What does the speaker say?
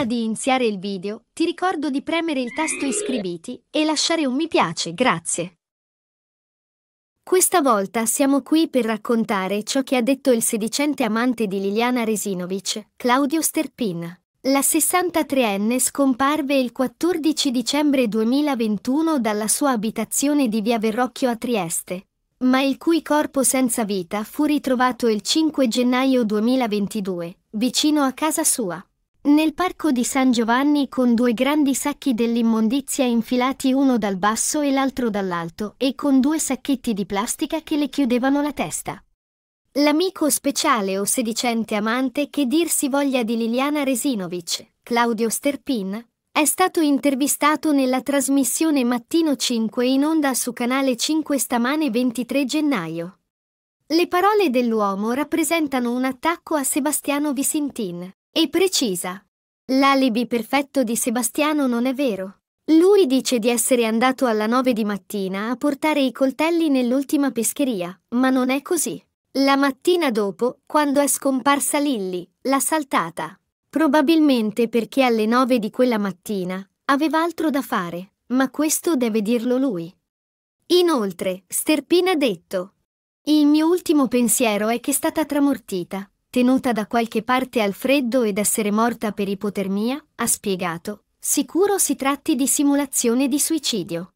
Prima di iniziare il video, ti ricordo di premere il tasto iscriviti e lasciare un mi piace, grazie. Questa volta siamo qui per raccontare ciò che ha detto il sedicente amante di Liliana Resinovic, Claudio Sterpin. La 63enne scomparve il 14 dicembre 2021 dalla sua abitazione di via Verrocchio a Trieste, ma il cui corpo senza vita fu ritrovato il 5 gennaio 2022, vicino a casa sua. Nel parco di San Giovanni con due grandi sacchi dell'immondizia infilati uno dal basso e l'altro dall'alto e con due sacchetti di plastica che le chiudevano la testa. L'amico speciale o sedicente amante che dir si voglia di Liliana Resinovic, Claudio Sterpin, è stato intervistato nella trasmissione Mattino 5 in onda su Canale 5 stamane 23 gennaio. Le parole dell'uomo rappresentano un attacco a Sebastiano Visintin. E precisa. L'alibi perfetto di Sebastiano non è vero. Lui dice di essere andato alla 9 di mattina a portare i coltelli nell'ultima pescheria, ma non è così. La mattina dopo, quando è scomparsa Lilly, l'ha saltata. Probabilmente perché alle 9 di quella mattina aveva altro da fare, ma questo deve dirlo lui. Inoltre, Sterpina ha detto: Il mio ultimo pensiero è che è stata tramortita tenuta da qualche parte al freddo ed essere morta per ipotermia, ha spiegato, sicuro si tratti di simulazione di suicidio.